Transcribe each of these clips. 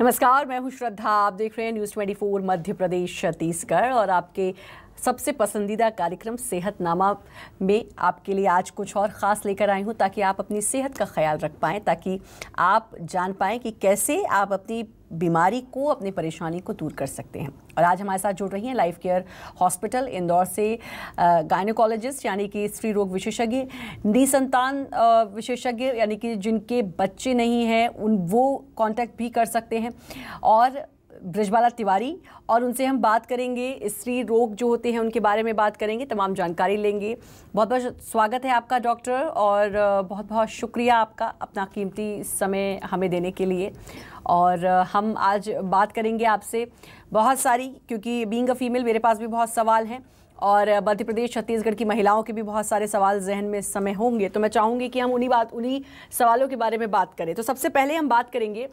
नमस्कार मैं हूं श्रद्धा आप देख रहे हैं न्यूज़ 24 मध्य प्रदेश छत्तीसगढ़ और आपके सबसे पसंदीदा कार्यक्रम सेहतनामा में आपके लिए आज कुछ और ख़ास लेकर आई हूँ ताकि आप अपनी सेहत का ख्याल रख पाएँ ताकि आप जान पाएँ कि कैसे आप अपनी बीमारी को अपनी परेशानी को दूर कर सकते हैं और आज हमारे साथ जुड़ रही हैं लाइफ केयर हॉस्पिटल इंदौर से गायनोकोलॉजिस्ट यानी कि स्त्री रोग विशेषज्ञ निसंतान विशेषज्ञ यानी कि जिनके बच्चे नहीं हैं उन वो कांटेक्ट भी कर सकते हैं और ब्रजबाला तिवारी और उनसे हम बात करेंगे स्त्री रोग जो होते हैं उनके बारे में बात करेंगे तमाम जानकारी लेंगे बहुत बहुत स्वागत है आपका डॉक्टर और बहुत बहुत शुक्रिया आपका अपना कीमती समय हमें देने के लिए और हम आज बात करेंगे आपसे बहुत सारी क्योंकि बींग अ फीमेल मेरे पास भी बहुत सवाल हैं और मध्य प्रदेश छत्तीसगढ़ की महिलाओं के भी बहुत सारे सवाल जहन में इस समय होंगे तो मैं चाहूँगी कि हम उन्हीं बात उन्हीं सवालों के बारे में बात करें तो सबसे पहले हम बात करेंगे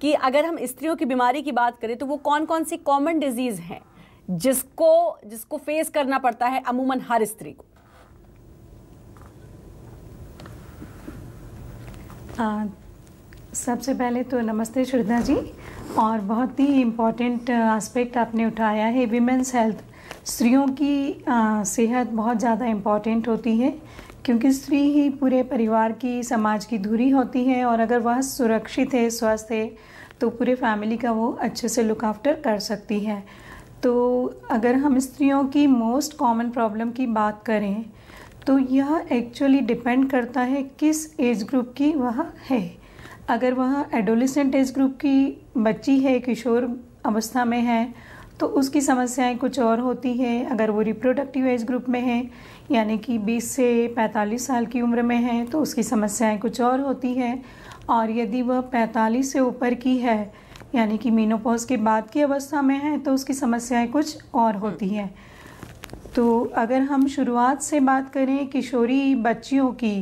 कि अगर हम स्त्रियों की बीमारी की बात करें तो वो कौन कौन सी कॉमन डिजीज़ हैं जिसको जिसको फेस करना पड़ता है अमूमन हर स्त्री को आ, सबसे पहले तो नमस्ते श्रद्धा जी और बहुत ही इम्पॉर्टेंट आस्पेक्ट आपने उठाया है विमेंस हेल्थ स्त्रियों की आ, सेहत बहुत ज़्यादा इम्पॉर्टेंट होती है क्योंकि स्त्री ही पूरे परिवार की समाज की धुरी होती है और अगर वह सुरक्षित है स्वस्थ है तो पूरे फैमिली का वो अच्छे से लुक आफ्टर कर सकती है तो अगर हम स्त्रियों की मोस्ट कॉमन प्रॉब्लम की बात करें तो यह एक्चुअली डिपेंड करता है किस एज ग्रुप की वह है अगर वह एडोलिसेंट एज ग्रुप की बच्ची है किशोर अवस्था में है तो उसकी समस्याएं कुछ और होती है अगर वो रिप्रोडक्टिव एज ग्रुप में है यानी कि 20 से 45 साल की उम्र में है तो उसकी समस्याएं कुछ और होती हैं और यदि वह 45 से ऊपर की है यानी कि मीनोपॉज के बाद की अवस्था में है तो उसकी समस्याएं कुछ और होती हम्म। हैं तो अगर हम शुरुआत से बात करें किशोरी बच्चियों की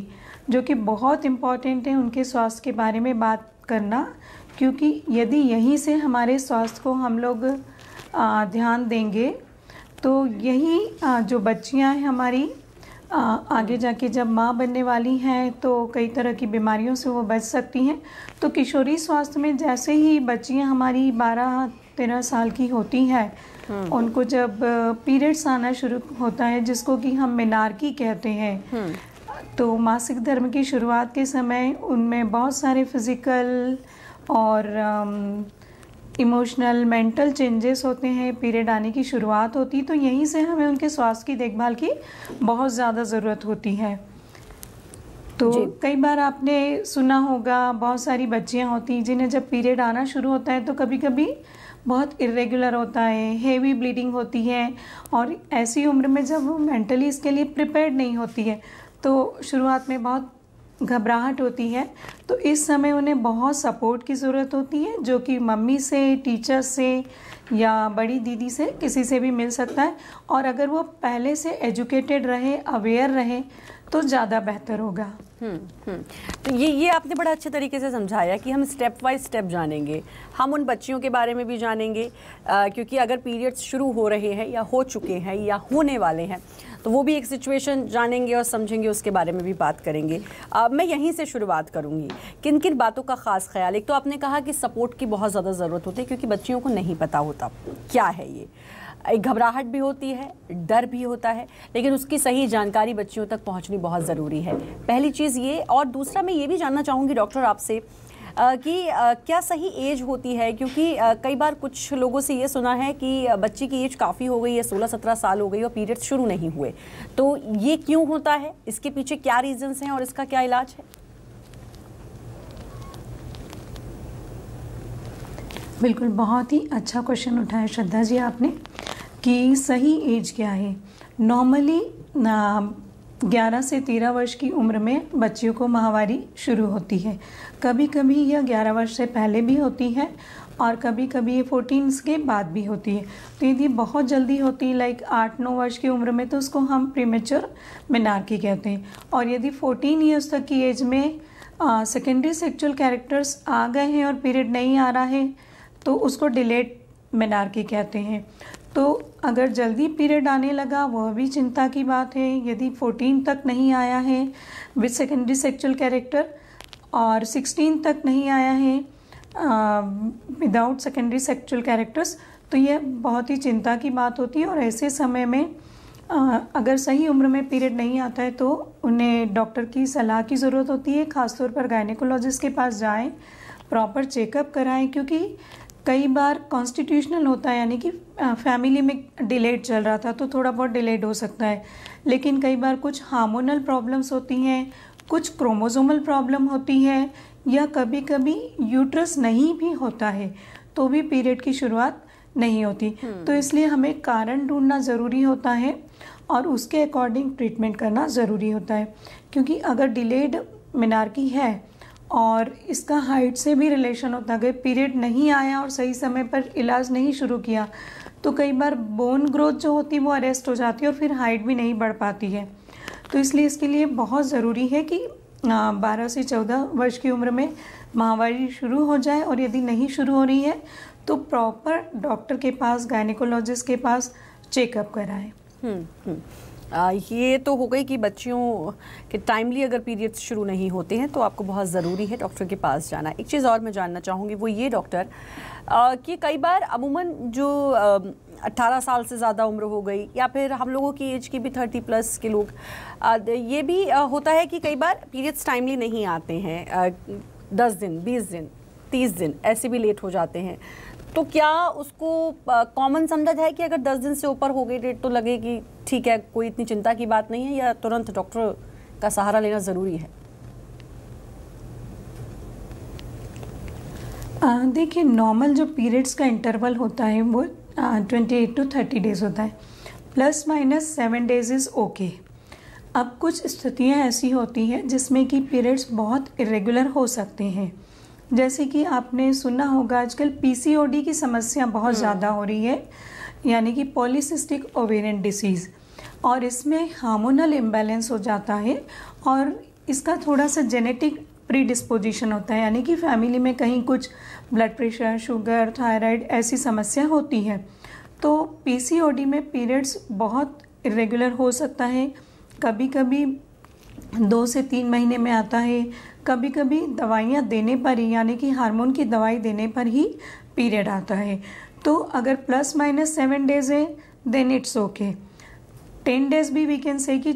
जो कि बहुत इम्पॉर्टेंट है उनके स्वास्थ्य के बारे में बात करना क्योंकि यदि यहीं से हमारे स्वास्थ्य को हम लोग ध्यान देंगे तो यही जो बच्चियां हैं हमारी आगे जाके जब माँ बनने वाली हैं तो कई तरह की बीमारियों से वो बच सकती हैं तो किशोरी स्वास्थ्य में जैसे ही बच्चियाँ हमारी बारह तेरह साल की होती हैं हम्म। उनको जब पीरियड्स आना शुरू होता है जिसको कि हम मीनारकी कहते हैं हम्म। तो मासिक धर्म की शुरुआत के समय उनमें बहुत सारे फिज़िकल और इमोशनल मेंटल चेंजेस होते हैं पीरियड आने की शुरुआत होती तो यहीं से हमें उनके स्वास्थ्य की देखभाल की बहुत ज़्यादा ज़रूरत होती है तो कई बार आपने सुना होगा बहुत सारी बच्चियाँ होती हैं जिन्हें जब पीरियड आना शुरू होता है तो कभी कभी बहुत इरेगुलर होता है हेवी ब्लीडिंग होती है और ऐसी उम्र में जब वो मेंटली इसके लिए प्रिपेयर्ड नहीं होती है तो शुरुआत में बहुत घबराहट होती है तो इस समय उन्हें बहुत सपोर्ट की ज़रूरत होती है जो कि मम्मी से टीचर से या बड़ी दीदी से किसी से भी मिल सकता है और अगर वो पहले से एजुकेटेड रहे अवेयर रहे तो ज़्यादा बेहतर होगा हम्म, हम्म। तो ये ये आपने बड़ा अच्छे तरीके से समझाया कि हम स्टेप बाई स्टेप जानेंगे हम उन बच्चियों के बारे में भी जानेंगे आ, क्योंकि अगर पीरियड्स शुरू हो रहे हैं या हो चुके हैं या होने वाले हैं तो वो भी एक सिचुएशन जानेंगे और समझेंगे उसके बारे में भी बात करेंगे अब मैं यहीं से शुरुआत करूँगी किन किन बातों का ख़ास ख्याल एक तो आपने कहा कि सपोर्ट की बहुत ज़्यादा ज़रूरत होती है क्योंकि बच्चियों को नहीं पता होता क्या है ये एक घबराहट भी होती है डर भी होता है लेकिन उसकी सही जानकारी बच्चियों तक पहुँचनी बहुत ज़रूरी है पहली चीज़ ये और दूसरा मैं ये भी जानना चाहूँगी डॉक्टर आपसे कि क्या सही एज होती है क्योंकि कई बार कुछ लोगों से ये सुना है कि बच्चे की एज काफ़ी हो गई है सोलह सत्रह साल हो गई और पीरियड्स शुरू नहीं हुए तो ये क्यों होता है इसके पीछे क्या रीजन्स हैं और इसका क्या इलाज है बिल्कुल बहुत ही अच्छा क्वेश्चन उठाया श्रद्धा जी आपने कि सही एज क्या है नॉर्मली 11 से 13 वर्ष की उम्र में बच्चियों को माहवारी शुरू होती है कभी कभी यह 11 वर्ष से पहले भी होती है और कभी कभी ये फोर्टीन के बाद भी होती है तो यदि बहुत जल्दी होती है लाइक आठ नौ वर्ष की उम्र में तो उसको हम मीनार की कहते हैं और यदि फोर्टीन ईयर्स तक की एज में सेकेंडरी सेक्चुअल कैरेक्टर्स आ गए हैं और पीरियड नहीं आ रहा है तो उसको मीनार मेनार्की कहते हैं तो अगर जल्दी पीरियड आने लगा वह भी चिंता की बात है यदि 14 तक नहीं आया है विद सेकेंडरी सेक्चुअल कैरेक्टर और सिक्सटीन तक नहीं आया है विदाउट सेकेंडरी सेक्चुअल कैरेक्टर्स तो यह बहुत ही चिंता की बात होती है और ऐसे समय में आ, अगर सही उम्र में पीरियड नहीं आता है तो उन्हें डॉक्टर की सलाह की ज़रूरत होती है ख़ासतौर पर गायनिकोलॉजिस्ट के पास जाएं प्रॉपर चेकअप कराएं क्योंकि कई बार कॉन्स्टिट्यूशनल होता है यानी कि फैमिली में डिलेड चल रहा था तो थोड़ा बहुत डिलेड हो सकता है लेकिन कई बार कुछ हार्मोनल प्रॉब्लम्स होती हैं कुछ क्रोमोजोमल प्रॉब्लम होती है या कभी कभी यूट्रस नहीं भी होता है तो भी पीरियड की शुरुआत नहीं होती हम्म। तो इसलिए हमें कारण ढूंढना ज़रूरी होता है और उसके अकॉर्डिंग ट्रीटमेंट करना ज़रूरी होता है क्योंकि अगर डिलेड की है और इसका हाइट से भी रिलेशन होता है पीरियड नहीं आया और सही समय पर इलाज नहीं शुरू किया तो कई बार बोन ग्रोथ जो होती है वो अरेस्ट हो जाती है और फिर हाइट भी नहीं बढ़ पाती है तो इसलिए इसके लिए बहुत ज़रूरी है कि बारह से चौदह वर्ष की उम्र में माहवारी शुरू हो जाए और यदि नहीं शुरू हो रही है तो प्रॉपर डॉक्टर के पास गायनिकोलॉजिस्ट के पास चेकअप कराएँ हम्म, हम्म। आ, ये तो हो गई कि बच्चियों के टाइमली अगर पीरियड्स शुरू नहीं होते हैं तो आपको बहुत ज़रूरी है डॉक्टर के पास जाना एक चीज़ और मैं जानना चाहूँगी वो ये डॉक्टर कि कई बार अमूमन जो आ, 18 साल से ज़्यादा उम्र हो गई या फिर हम लोगों की एज की भी 30 प्लस के लोग आ, ये भी होता है कि कई बार पीरियड्स टाइमली नहीं आते हैं दस दिन बीस दिन तीस दिन ऐसे भी लेट हो जाते हैं तो क्या उसको कॉमन समझा जाए कि अगर दस दिन से ऊपर हो गई डेट तो लगे कि ठीक है कोई इतनी चिंता की बात नहीं है या तुरंत डॉक्टर का सहारा लेना ज़रूरी है देखिए नॉर्मल जो पीरियड्स का इंटरवल होता है वो twenty eight to thirty days होता है plus minus seven days is okay अब कुछ स्थितियाँ ऐसी होती हैं जिसमें कि पीरियड्स बहुत इरेगुलर हो सकते हैं जैसे कि आपने सुना होगा आजकल पीसीओडी की समस्या बहुत हम्म। ज़्यादा हो रही है यानी कि पॉलीसिस्टिक ओवेरियन डिसीज़ और इसमें हार्मोनल इम्बैलेंस हो जाता है और इसका थोड़ा सा जेनेटिक प्री होता है यानी कि फैमिली में कहीं कुछ ब्लड प्रेशर शुगर थायराइड ऐसी समस्या होती है तो पीसीओडी में पीरियड्स बहुत इरेगुलर हो सकता है कभी कभी दो से तीन महीने में आता है कभी कभी दवाइयाँ देने पर ही यानी कि हार्मोन की दवाई देने पर ही पीरियड आता है तो अगर प्लस माइनस सेवन डेज है then it's okay ten days भी वी कैन से कि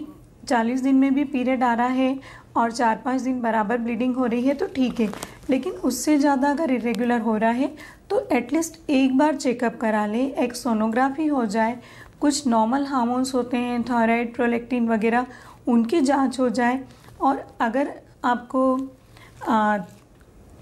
चालीस दिन में भी पीरियड आ रहा है और चार पाँच दिन बराबर ब्लीडिंग हो रही है तो ठीक है लेकिन उससे ज़्यादा अगर इरेगुलर हो रहा है तो एटलीस्ट एक बार चेकअप करा लें एक सोनोग्राफी हो जाए कुछ नॉर्मल हार्मोन्स होते हैं थायराइड प्रोलेक्टिन वगैरह उनकी जांच हो जाए और अगर आपको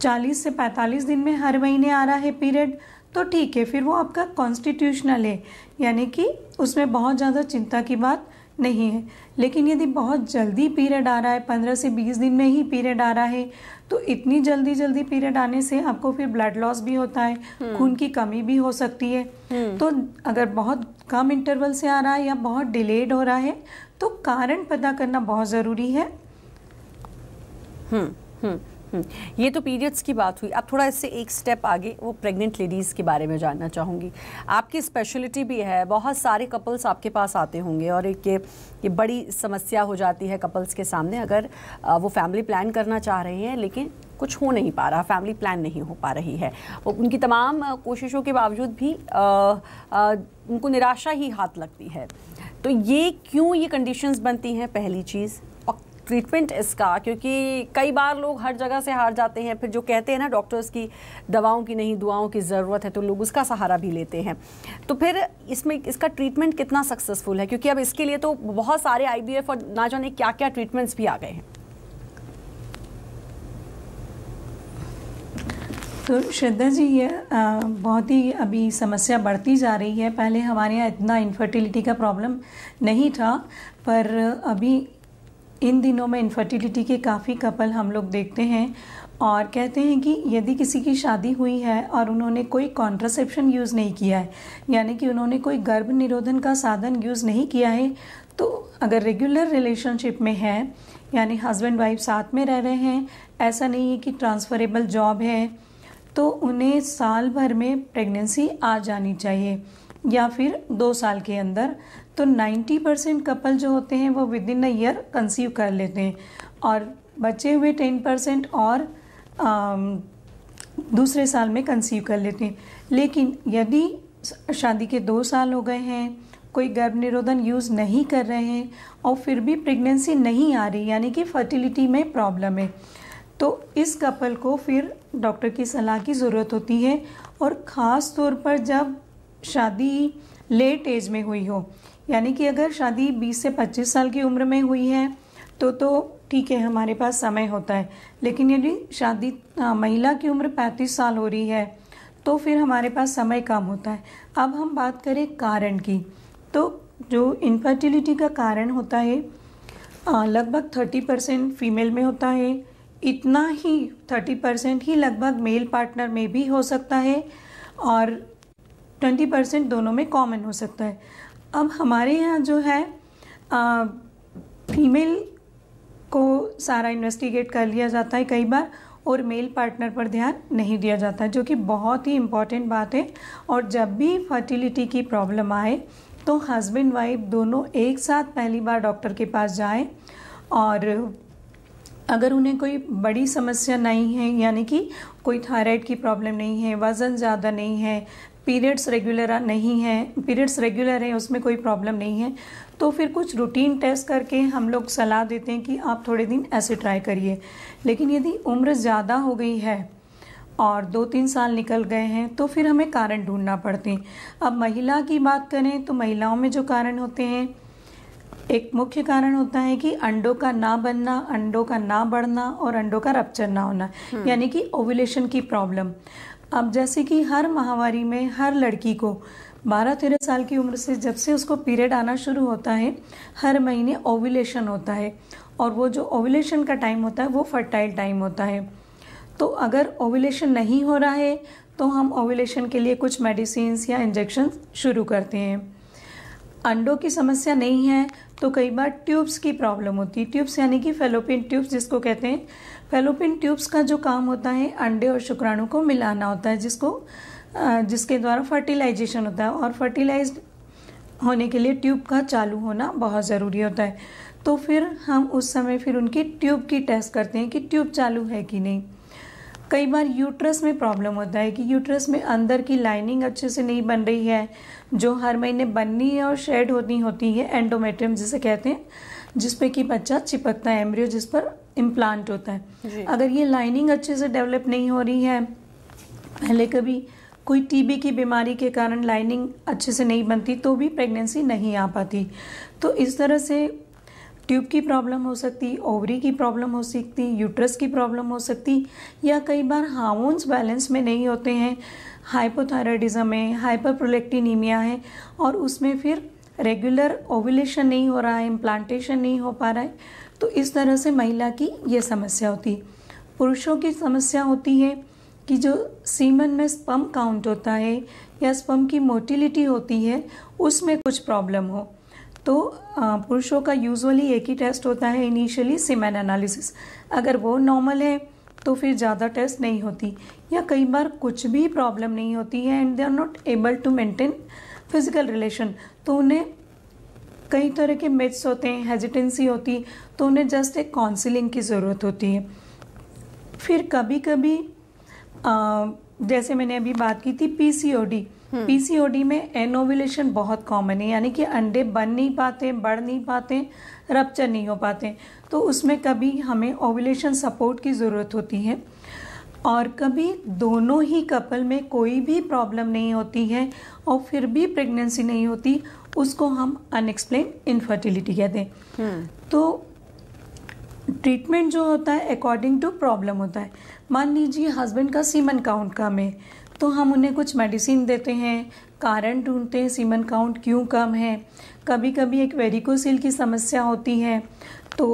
चालीस से पैंतालीस दिन में हर महीने आ रहा है पीरियड तो ठीक है फिर वो आपका कॉन्स्टिट्यूशनल है यानी कि उसमें बहुत ज़्यादा चिंता की बात नहीं है लेकिन यदि बहुत जल्दी पीरियड आ रहा है पंद्रह से बीस दिन में ही पीरियड आ रहा है तो इतनी जल्दी जल्दी पीरियड आने से आपको फिर ब्लड लॉस भी होता है हम्म। खून की कमी भी हो सकती है हम्म। तो अगर बहुत कम इंटरवल से आ रहा है या बहुत डिलेड हो रहा है तो कारण पता करना बहुत ज़रूरी है हम्म, हम्म, हम्म। ये तो पीरियड्स की बात हुई अब थोड़ा इससे एक स्टेप आगे वो प्रेग्नेंट लेडीज़ के बारे में जानना चाहूँगी आपकी स्पेशलिटी भी है बहुत सारे कपल्स आपके पास आते होंगे और एक ये, ये बड़ी समस्या हो जाती है कपल्स के सामने अगर वो फैमिली प्लान करना चाह रहे हैं लेकिन कुछ हो नहीं पा रहा फैमिली प्लान नहीं हो पा रही है वो उनकी तमाम कोशिशों के बावजूद भी आ, आ, उनको निराशा ही हाथ लगती है तो ये क्यों ये कंडीशंस बनती हैं पहली चीज़ और ट्रीटमेंट इसका क्योंकि कई बार लोग हर जगह से हार जाते हैं फिर जो कहते हैं ना डॉक्टर्स की दवाओं की नहीं दुआओं की ज़रूरत है तो लोग उसका सहारा भी लेते हैं तो फिर इसमें इसका ट्रीटमेंट कितना सक्सेसफुल है क्योंकि अब इसके लिए तो बहुत सारे आई और ना जाने क्या क्या ट्रीटमेंट्स भी आ गए हैं तो श्रद्धा जी ये बहुत ही अभी समस्या बढ़ती जा रही है पहले हमारे यहाँ इतना इन्फर्टिलिटी का प्रॉब्लम नहीं था पर अभी इन दिनों में इन्फर्टिलिटी के काफ़ी कपल हम लोग देखते हैं और कहते हैं कि यदि किसी की शादी हुई है और उन्होंने कोई कॉन्ट्रासेप्शन यूज़ नहीं किया है यानी कि उन्होंने कोई गर्भ निरोधन का साधन यूज़ नहीं किया है तो अगर रेगुलर रिलेशनशिप में है यानी हस्बैंड वाइफ साथ में रह रहे हैं ऐसा नहीं है कि ट्रांसफरेबल जॉब है तो उन्हें साल भर में प्रेगनेंसी आ जानी चाहिए या फिर दो साल के अंदर तो 90 परसेंट कपल जो होते हैं वो विद इन अ ईयर कंसीव कर लेते हैं और बचे हुए 10 परसेंट और आ, दूसरे साल में कंसीव कर लेते हैं लेकिन यदि शादी के दो साल हो गए हैं कोई गर्भ निरोधन यूज़ नहीं कर रहे हैं और फिर भी प्रेगनेंसी नहीं आ रही यानी कि फर्टिलिटी में प्रॉब्लम है तो इस कपल को फिर डॉक्टर की सलाह की ज़रूरत होती है और ख़ास तौर पर जब शादी लेट एज में हुई हो यानी कि अगर शादी 20 से 25 साल की उम्र में हुई है तो तो ठीक है हमारे पास समय होता है लेकिन यदि शादी महिला की उम्र 35 साल हो रही है तो फिर हमारे पास समय कम होता है अब हम बात करें कारण की तो जो इनफर्टिलिटी का कारण होता है लगभग 30 परसेंट फीमेल में होता है इतना ही थर्टी परसेंट ही लगभग मेल पार्टनर में भी हो सकता है और ट्वेंटी परसेंट दोनों में कॉमन हो सकता है अब हमारे यहाँ जो है आ, फीमेल को सारा इन्वेस्टिगेट कर लिया जाता है कई बार और मेल पार्टनर पर ध्यान नहीं दिया जाता है जो कि बहुत ही इम्पॉर्टेंट बात है और जब भी फर्टिलिटी की प्रॉब्लम आए तो हस्बैंड वाइफ दोनों एक साथ पहली बार डॉक्टर के पास जाएं और अगर उन्हें कोई बड़ी समस्या नहीं है यानी कि कोई थायराइड की प्रॉब्लम नहीं है वज़न ज़्यादा नहीं है पीरियड्स रेगुलर नहीं है पीरियड्स रेगुलर हैं उसमें कोई प्रॉब्लम नहीं है तो फिर कुछ रूटीन टेस्ट करके हम लोग सलाह देते हैं कि आप थोड़े दिन ऐसे ट्राई करिए लेकिन यदि उम्र ज़्यादा हो गई है और दो तीन साल निकल गए हैं तो फिर हमें कारण ढूंढना पड़ते हैं अब महिला की बात करें तो महिलाओं में जो कारण होते हैं एक मुख्य कारण होता है कि अंडों का ना बनना अंडों का ना बढ़ना और अंडों का रपच्चर ना होना हम्म। यानी कि ओवुलेशन की प्रॉब्लम अब जैसे कि हर माहवारी में हर लड़की को बारह तेरह साल की उम्र से जब से उसको पीरियड आना शुरू होता है हर महीने ओवुलेशन होता है और वो जो ओवुलेशन का टाइम होता है वो फर्टाइल टाइम होता है तो अगर ओवुलेशन नहीं हो रहा है तो हम ओवुलेशन के लिए कुछ मेडिसिन या इंजेक्शन शुरू करते हैं अंडों की समस्या नहीं है तो कई बार ट्यूब्स की प्रॉब्लम होती है ट्यूब्स यानी कि फेलोपिन ट्यूब्स जिसको कहते हैं फेलोपिन ट्यूब्स का जो काम होता है अंडे और शुक्राणु को मिलाना होता है जिसको जिसके द्वारा फर्टिलाइजेशन होता है और फर्टिलाइज होने के लिए ट्यूब का चालू होना बहुत ज़रूरी होता है तो फिर हम उस समय फिर उनकी ट्यूब की टेस्ट करते हैं कि ट्यूब चालू है कि नहीं कई बार यूट्रस में प्रॉब्लम होता है कि यूट्रस में अंदर की लाइनिंग अच्छे से नहीं बन रही है जो हर महीने बननी है और शेड होनी होती है एंडोमेट्रियम जिसे कहते हैं जिसमें कि बच्चा चिपकता है एम्ब्रियो जिस पर इम्प्लांट होता है अगर ये लाइनिंग अच्छे से डेवलप नहीं हो रही है पहले कभी कोई टीबी की बीमारी के कारण लाइनिंग अच्छे से नहीं बनती तो भी प्रेगनेंसी नहीं आ पाती तो इस तरह से ट्यूब की प्रॉब्लम हो सकती ओवरी की प्रॉब्लम हो सकती यूट्रस की प्रॉब्लम हो सकती या कई बार हार्मोन्स बैलेंस में नहीं होते हैं हाइपोथायराइडिज्म है हाइपरप्रोलेक्टिनीमिया है और उसमें फिर रेगुलर ओवुलेशन नहीं हो रहा है इम्प्लांटेशन नहीं हो पा रहा है तो इस तरह से महिला की ये समस्या होती है पुरुषों की समस्या होती है कि जो सीमन में स्पम काउंट होता है या स्पम की मोटिलिटी होती है उसमें कुछ प्रॉब्लम हो तो पुरुषों का यूजुअली एक ही टेस्ट होता है इनिशियली सिमेन एनालिसिस अगर वो नॉर्मल है तो फिर ज़्यादा टेस्ट नहीं होती या कई बार कुछ भी प्रॉब्लम नहीं होती है and they are not able to maintain physical relation तो उन्हें कई तरह के मिथ्स होते हैं हेजिटेंसी होती तो उन्हें जस्ट एक काउंसिलिंग की ज़रूरत होती है फिर कभी कभी आ, जैसे मैंने अभी बात की थी पी पीसीओडी हम्म। में एनोविलेशन बहुत कॉमन है यानी कि अंडे बन नहीं पाते बढ़ नहीं पाते रपचर नहीं हो पाते तो उसमें कभी हमें ओविलेशन सपोर्ट की ज़रूरत होती है और कभी दोनों ही कपल में कोई भी प्रॉब्लम नहीं होती है और फिर भी प्रेगनेंसी नहीं होती उसको हम अनएक्सप्लेन इनफर्टिलिटी कहते हैं हम्म। तो ट्रीटमेंट जो होता है अकॉर्डिंग टू प्रॉब्लम होता है मान लीजिए हस्बैंड का सीमन काउंट कम है तो हम उन्हें कुछ मेडिसिन देते हैं कारण ढूंढते हैं सीमन काउंट क्यों कम है कभी कभी एक वेरिकोसिल की समस्या होती है तो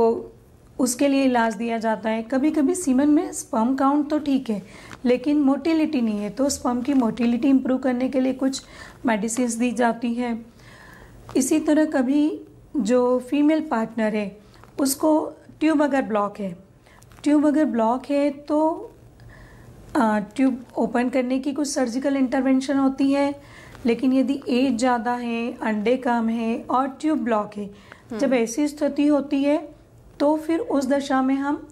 उसके लिए इलाज दिया जाता है कभी कभी सीमन में स्पम काउंट तो ठीक है लेकिन मोटिलिटी नहीं है तो स्पम की मोटिलिटी इम्प्रूव करने के लिए कुछ मेडिसिन दी जाती हैं इसी तरह कभी जो फीमेल पार्टनर है उसको ट्यूब अगर ब्लॉक है ट्यूब अगर ब्लॉक है तो ट्यूब ओपन करने की कुछ सर्जिकल इंटरवेंशन होती है लेकिन यदि एज ज़्यादा है अंडे कम है और ट्यूब ब्लॉक है जब ऐसी स्थिति होती है तो फिर उस दशा में हम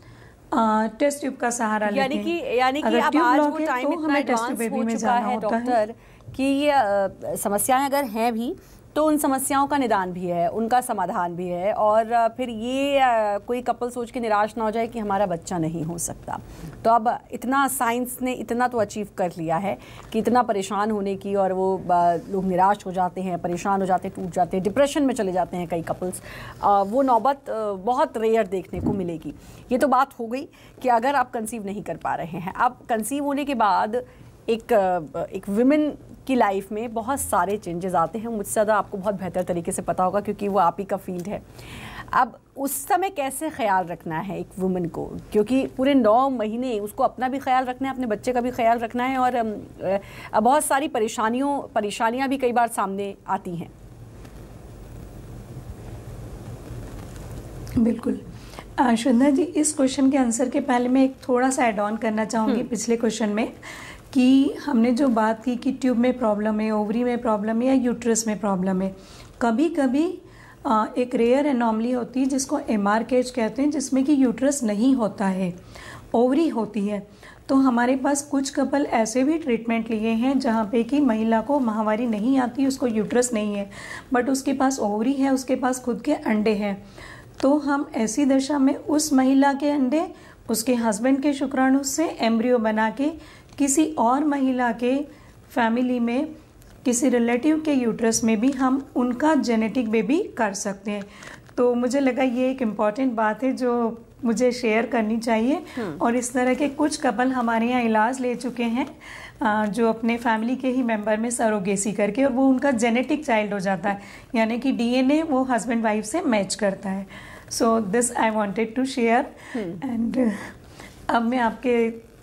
आ, टेस्ट ट्यूब का सहारा यानी कि यानी कि अब आज वो टाइम तो इतना एडवांस हो चुका है डॉक्टर कि ये समस्याएं अगर हैं भी तो उन समस्याओं का निदान भी है उनका समाधान भी है और फिर ये कोई कपल सोच के निराश ना हो जाए कि हमारा बच्चा नहीं हो सकता तो अब इतना साइंस ने इतना तो अचीव कर लिया है कि इतना परेशान होने की और वो लोग निराश हो जाते हैं परेशान हो जाते हैं टूट जाते हैं डिप्रेशन में चले जाते हैं कई कपल्स वो नौबत बहुत रेयर देखने को मिलेगी ये तो बात हो गई कि अगर आप कंसीव नहीं कर पा रहे हैं आप कंसीव होने के बाद एक एक विमेन की लाइफ में बहुत सारे चेंजेस आते हैं मुझसे ज़्यादा आपको बहुत बेहतर तरीके से पता होगा क्योंकि वो आप ही का फील्ड है अब उस समय कैसे ख्याल रखना है एक वुमेन को क्योंकि पूरे नौ महीने उसको अपना भी ख्याल रखना है अपने बच्चे का भी ख्याल रखना है और बहुत सारी परेशानियों परेशानियाँ भी कई बार सामने आती हैं बिल्कुल श्रद्धा जी इस क्वेश्चन के आंसर के पहले मैं एक थोड़ा सा एड ऑन करना चाहूँगी हम्म। पिछले क्वेश्चन में कि हमने जो बात की कि ट्यूब में प्रॉब्लम है ओवरी में प्रॉब्लम है या यूट्रस में प्रॉब्लम है कभी कभी एक रेयर एनॉमली होती है जिसको एम आर केज कहते हैं जिसमें कि यूट्रस नहीं होता है ओवरी होती है तो हमारे पास कुछ कपल ऐसे भी ट्रीटमेंट लिए हैं जहाँ पे कि महिला को महावारी नहीं आती उसको यूट्रस नहीं है बट उसके पास ओवरी है उसके पास खुद के अंडे हैं तो हम ऐसी दशा में उस महिला के अंडे उसके हस्बैंड के शुक्राणु से एम्ब्रियो बना के किसी और महिला के फैमिली में किसी रिलेटिव के यूट्रस में भी हम उनका जेनेटिक बेबी कर सकते हैं तो मुझे लगा ये एक इम्पॉर्टेंट बात है जो मुझे शेयर करनी चाहिए हम्म। और इस तरह के कुछ कपल हमारे यहाँ इलाज ले चुके हैं जो अपने फैमिली के ही मेंबर में सरोगेसी करके और वो उनका जेनेटिक चाइल्ड हो जाता है यानी कि डीएनए वो हस्बैंड वाइफ से मैच करता है so this I wanted to share and अब मैं आपके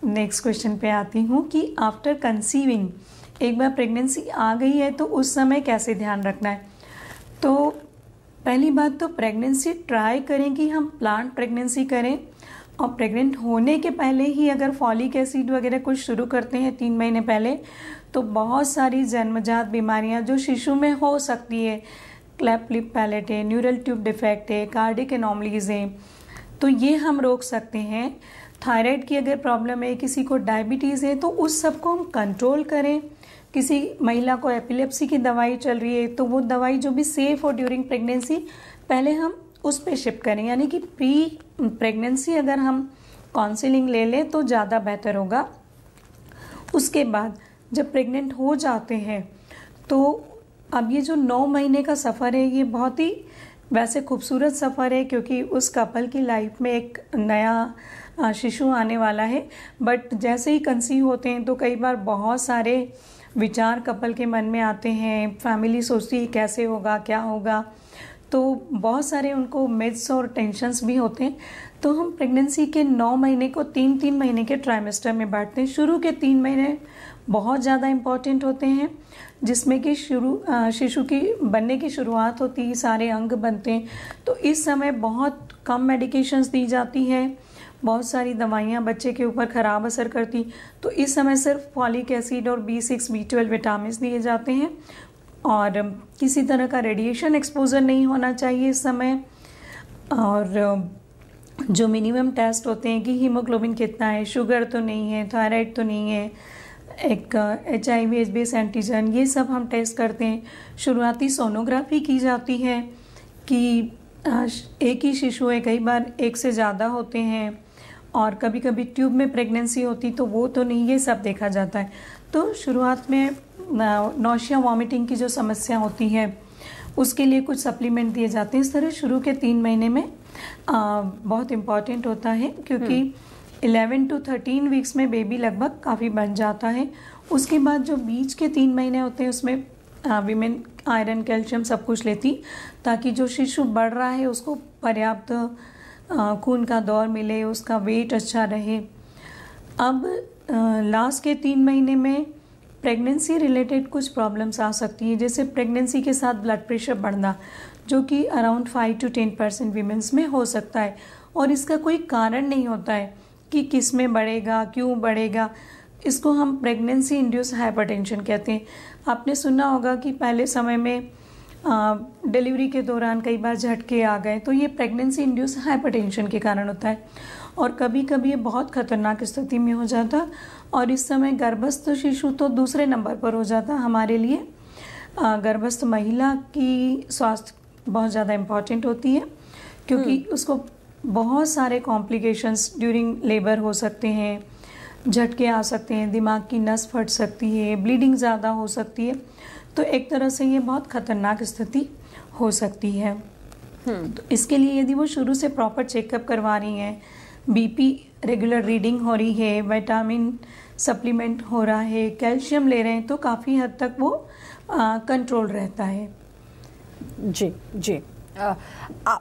नेक्स्ट क्वेश्चन पे आती हूँ कि आफ्टर कंसीविंग एक बार प्रेगनेंसी आ गई है तो उस समय कैसे ध्यान रखना है तो पहली बात तो प्रेगनेंसी ट्राई करें कि हम प्लांट प्रेगनेंसी करें और प्रेग्नेंट होने के पहले ही अगर फॉलिक एसिड वगैरह कुछ शुरू करते हैं तीन महीने पहले तो बहुत सारी जन्मजात बीमारियां जो शिशु में हो सकती है क्लैप लिप पैलेट है न्यूरल ट्यूब डिफेक्ट है कार्डिक एनॉमलीज हैं तो ये हम रोक सकते हैं थायराइड की अगर प्रॉब्लम है किसी को डायबिटीज़ है तो उस सब को हम कंट्रोल करें किसी महिला को एपिलेप्सी की दवाई चल रही है तो वो दवाई जो भी सेफ हो ड्यूरिंग प्रेगनेंसी पहले हम उस पर शिफ्ट करें यानी कि प्री प्रेगनेंसी अगर हम काउंसिलिंग ले लें तो ज़्यादा बेहतर होगा उसके बाद जब प्रेग्नेंट हो जाते हैं तो अब ये जो नौ महीने का सफ़र है ये बहुत ही वैसे खूबसूरत सफ़र है क्योंकि उस कपल की लाइफ में एक नया शिशु आने वाला है बट जैसे ही कंसीव होते हैं तो कई बार बहुत सारे विचार कपल के मन में आते हैं फैमिली सोचती है कैसे होगा क्या होगा तो बहुत सारे उनको मिथ्स और टेंशंस भी होते हैं तो हम प्रेगनेंसी के नौ महीने को तीन तीन महीने के ट्राइमेस्टर में बांटते हैं शुरू के तीन महीने बहुत ज़्यादा इम्पॉर्टेंट होते हैं जिसमें कि शुरू शिशु की बनने की शुरुआत होती है सारे अंग बनते हैं तो इस समय बहुत कम मेडिकेशंस दी जाती है बहुत सारी दवाइयाँ बच्चे के ऊपर ख़राब असर करती तो इस समय सिर्फ फॉलिक एसिड और B six B twelve vitamin दिए जाते हैं और किसी तरह का रेडिएशन एक्सपोजर नहीं होना चाहिए इस समय और जो मिनिमम टेस्ट होते हैं कि हीमोग्लोबिन कितना है शुगर तो नहीं है थायराइड तो नहीं है एक H I V H Bs antigen ये सब हम टेस्ट करते हैं शुरुआती सोनोग्राफी की जाती है कि एक ही शिशु है कई बार एक से ज़्यादा होते हैं और कभी कभी ट्यूब में प्रेगनेंसी होती तो वो तो नहीं ये सब देखा जाता है तो शुरुआत में नौशिया वॉमिटिंग की जो समस्या होती है उसके लिए कुछ सप्लीमेंट दिए जाते हैं इस तरह शुरू के तीन महीने में आ, बहुत इम्पॉर्टेंट होता है क्योंकि हम्म। 11 टू थर्टीन वीक्स में बेबी लगभग काफ़ी बन जाता है उसके बाद जो बीच के तीन महीने होते हैं उसमें विमेन आयरन कैल्शियम सब कुछ लेती ताकि जो शिशु बढ़ रहा है उसको पर्याप्त खून का दौर मिले उसका वेट अच्छा रहे अब लास्ट के तीन महीने में प्रेगनेंसी रिलेटेड कुछ प्रॉब्लम्स आ सकती हैं जैसे प्रेगनेंसी के साथ ब्लड प्रेशर बढ़ना जो कि around five to ten percent womens में हो सकता है और इसका कोई कारण नहीं होता है कि किस में बढ़ेगा क्यों बढ़ेगा इसको हम प्रेगनेंसी इंड्यूस हाइपरटेंशन कहते हैं आपने सुना होगा कि पहले समय में डिलीवरी के दौरान कई बार झटके आ गए तो ये प्रेगनेंसी इंड्यूस हाइपरटेंशन के कारण होता है और कभी कभी ये बहुत खतरनाक स्थिति में हो जाता और इस समय गर्भस्थ शिशु तो दूसरे नंबर पर हो जाता हमारे लिए गर्भस्थ महिला की स्वास्थ्य बहुत ज़्यादा इम्पॉर्टेंट होती है क्योंकि हम्म। उसको बहुत सारे कॉम्प्लिकेशंस ड्यूरिंग लेबर हो सकते हैं झटके आ सकते हैं दिमाग की नस फट सकती है ब्लीडिंग ज़्यादा हो सकती है तो एक तरह से ये बहुत ख़तरनाक स्थिति हो सकती है हम्म। तो इसके लिए यदि वो शुरू से प्रॉपर चेकअप करवा रही हैं बीपी रेगुलर रीडिंग हो रही है विटामिन सप्लीमेंट हो रहा है कैल्शियम ले रहे हैं तो काफ़ी हद तक वो कंट्रोल रहता है जी जी आ, आ,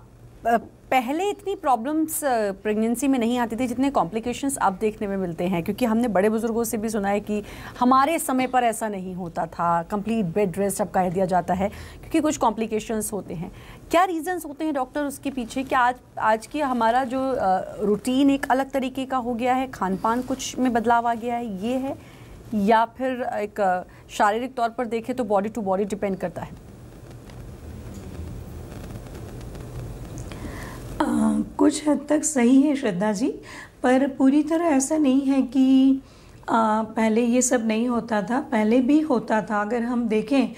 आ, पहले इतनी प्रॉब्लम्स प्रेगनेंसी में नहीं आती थी जितने कॉम्प्लिकेशंस अब देखने में मिलते हैं क्योंकि हमने बड़े बुज़ुर्गों से भी सुना है कि हमारे समय पर ऐसा नहीं होता था कंप्लीट बेड रेस्ट अब कह दिया जाता है क्योंकि कुछ कॉम्प्लिकेशंस होते हैं क्या रीज़न्स होते हैं डॉक्टर उसके पीछे कि आज आज की हमारा जो रूटीन एक अलग तरीके का हो गया है खान पान कुछ में बदलाव आ गया है ये है या फिर एक शारीरिक तौर पर देखें तो बॉडी टू बॉडी डिपेंड करता है कुछ हद तक सही है श्रद्धा जी पर पूरी तरह ऐसा नहीं है कि आ, पहले ये सब नहीं होता था पहले भी होता था अगर हम देखें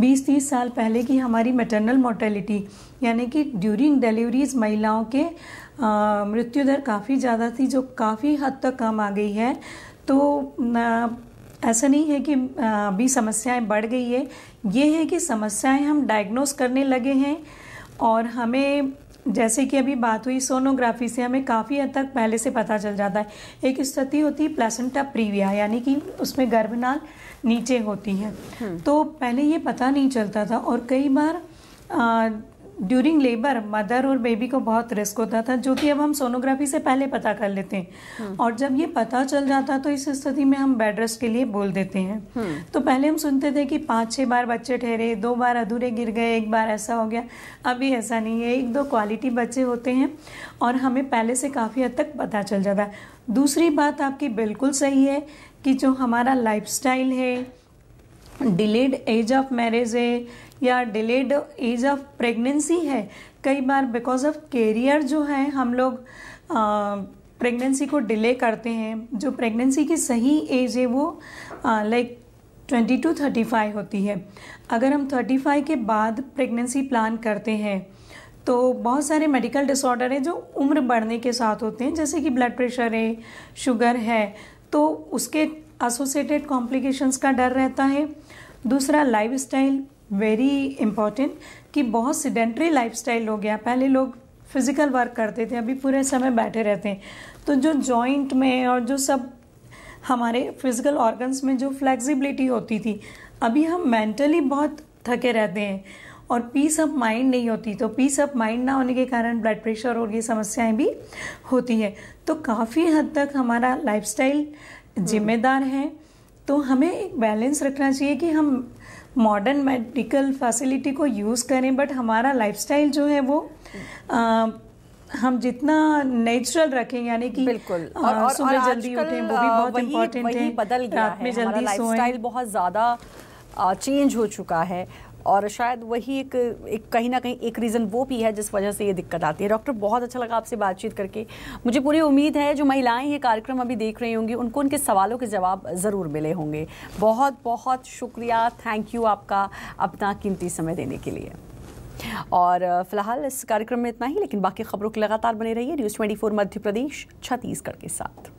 बीस तीस साल पहले की हमारी मेटरनल मोर्टेलिटी यानी कि ड्यूरिंग डिलीवरीज महिलाओं के मृत्यु दर काफ़ी ज़्यादा थी जो काफ़ी हद तक कम आ गई है तो आ, ऐसा नहीं है कि अभी समस्याएं बढ़ गई है ये है कि समस्याएं हम डायग्नोस करने लगे हैं और हमें जैसे कि अभी बात हुई सोनोग्राफी से हमें काफ़ी हद तक पहले से पता चल जाता है एक स्थिति होती है प्लेसेंटा प्रीविया यानी कि उसमें गर्भनाल नीचे होती है हम्म। तो पहले ये पता नहीं चलता था और कई बार आ, ड्यूरिंग लेबर मदर और बेबी को बहुत रिस्क होता था जो कि अब हम सोनोग्राफी से पहले पता कर लेते हैं हम्म। और जब ये पता चल जाता तो इस स्थिति में हम बेड रेस्ट के लिए बोल देते हैं हम्म। तो पहले हम सुनते थे कि पाँच छः बार बच्चे ठहरे दो बार अधूरे गिर गए एक बार ऐसा हो गया अभी ऐसा नहीं है एक दो क्वालिटी बच्चे होते हैं और हमें पहले से काफ़ी हद तक पता चल जाता है दूसरी बात आपकी बिल्कुल सही है कि जो हमारा लाइफ है डिलेड एज ऑफ मैरिज है या डिलेड एज ऑफ प्रेगनेंसी है कई बार बिकॉज ऑफ कैरियर जो है हम लोग प्रेगनेंसी को डिले करते हैं जो प्रेगनेंसी की सही एज है वो like twenty two thirty five होती है अगर हम थर्टी फाइव के बाद प्रेगनेंसी प्लान करते हैं तो बहुत सारे मेडिकल डिसऑर्डर हैं जो उम्र बढ़ने के साथ होते हैं जैसे कि ब्लड प्रेशर है शुगर है तो उसके एसोसिएटेड कॉम्प्लिकेशंस का डर रहता है दूसरा लाइफ स्टाइल वेरी इम्पॉर्टेंट कि बहुत सिडेंट्री लाइफ हो गया पहले लोग फिज़िकल वर्क करते थे अभी पूरे समय बैठे रहते हैं तो जो जॉइंट में और जो सब हमारे फिज़िकल ऑर्गन्स में जो फ्लेक्सिबिलिटी होती थी अभी हम मेंटली बहुत थके रहते हैं और पीस ऑफ माइंड नहीं होती तो पीस ऑफ माइंड ना होने के कारण ब्लड प्रेशर और ये समस्याएं भी होती है तो काफ़ी हद तक हमारा लाइफस्टाइल हम्म। जिम्मेदार है तो हमें एक बैलेंस रखना चाहिए कि हम मॉडर्न मेडिकल फैसिलिटी को यूज़ करें बट हमारा लाइफस्टाइल जो है वो आ, हम जितना नेचुरल रखें यानी कि बिल्कुल और, और, सुबह जल्दी उठें वो भी बहुत इम्पोर्टेंट है बदल गया है में जल्दी लाइफस्टाइल बहुत ज़्यादा चेंज हो चुका है और शायद वही एक, एक कहीं ना कहीं एक रीज़न वो भी है जिस वजह से ये दिक्कत आती है डॉक्टर बहुत अच्छा लगा आपसे बातचीत करके मुझे पूरी उम्मीद है जो महिलाएं ये कार्यक्रम अभी देख रही होंगी उनको उनके सवालों के जवाब ज़रूर मिले होंगे बहुत बहुत शुक्रिया थैंक यू आपका अपना कीमती समय देने के लिए और फिलहाल इस कार्यक्रम में इतना ही लेकिन बाकी खबरों के लगातार बने रहिए न्यूज़ 24 मध्य प्रदेश छत्तीसगढ़ के साथ